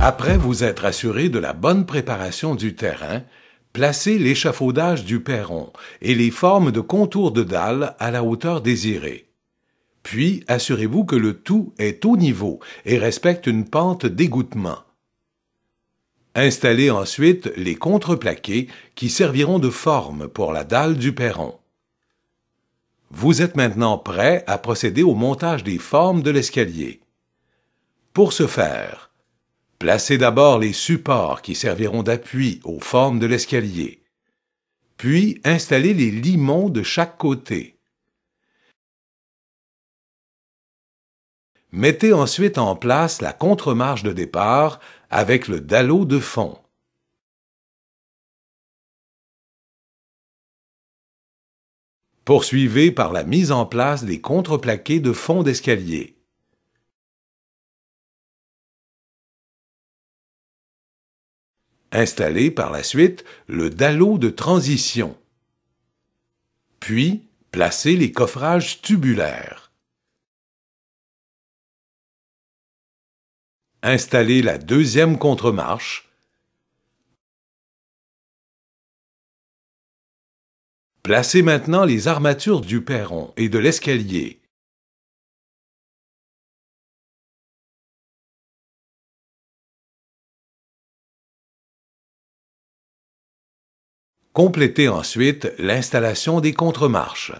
Après vous être assuré de la bonne préparation du terrain, placez l'échafaudage du perron et les formes de contour de dalles à la hauteur désirée. Puis assurez-vous que le tout est au niveau et respecte une pente d'égouttement. Installez ensuite les contreplaqués qui serviront de forme pour la dalle du perron. Vous êtes maintenant prêt à procéder au montage des formes de l'escalier. Pour ce faire, placez d'abord les supports qui serviront d'appui aux formes de l'escalier, puis installez les limons de chaque côté. Mettez ensuite en place la contremarche de départ avec le dallo de fond. Poursuivez par la mise en place des contreplaqués de fond d'escalier. Installez par la suite le dallo de transition. Puis, placez les coffrages tubulaires. installer la deuxième contremarche, Placez maintenant les armatures du perron et de l'escalier. Complétez ensuite l'installation des contremarches.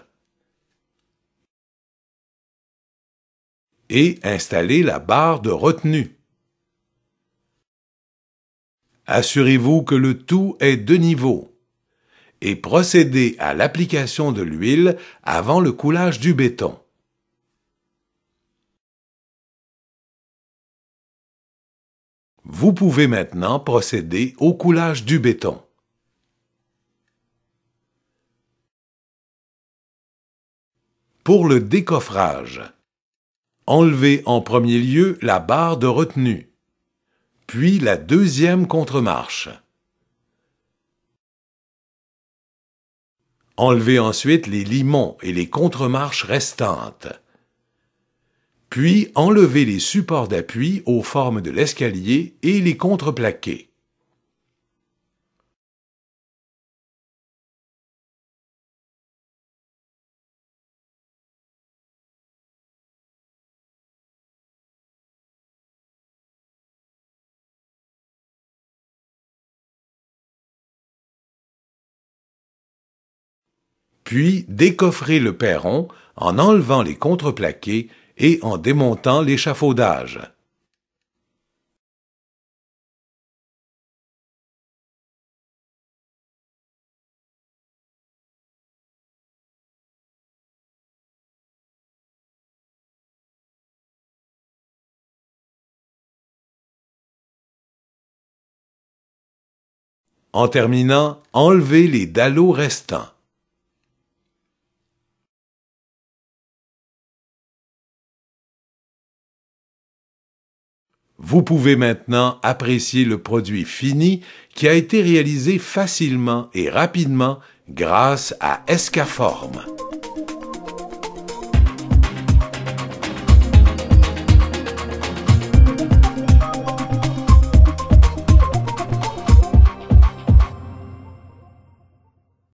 Et installez la barre de retenue. Assurez-vous que le tout est de niveau. Et procédez à l'application de l'huile avant le coulage du béton. Vous pouvez maintenant procéder au coulage du béton. Pour le décoffrage, enlevez en premier lieu la barre de retenue puis la deuxième contre-marche. Enlevez ensuite les limons et les contre-marches restantes. Puis enlevez les supports d'appui aux formes de l'escalier et les contreplaqués. puis décoffrez le perron en enlevant les contreplaqués et en démontant l'échafaudage. En terminant, enlevez les dallots restants. Vous pouvez maintenant apprécier le produit fini qui a été réalisé facilement et rapidement grâce à Escaform.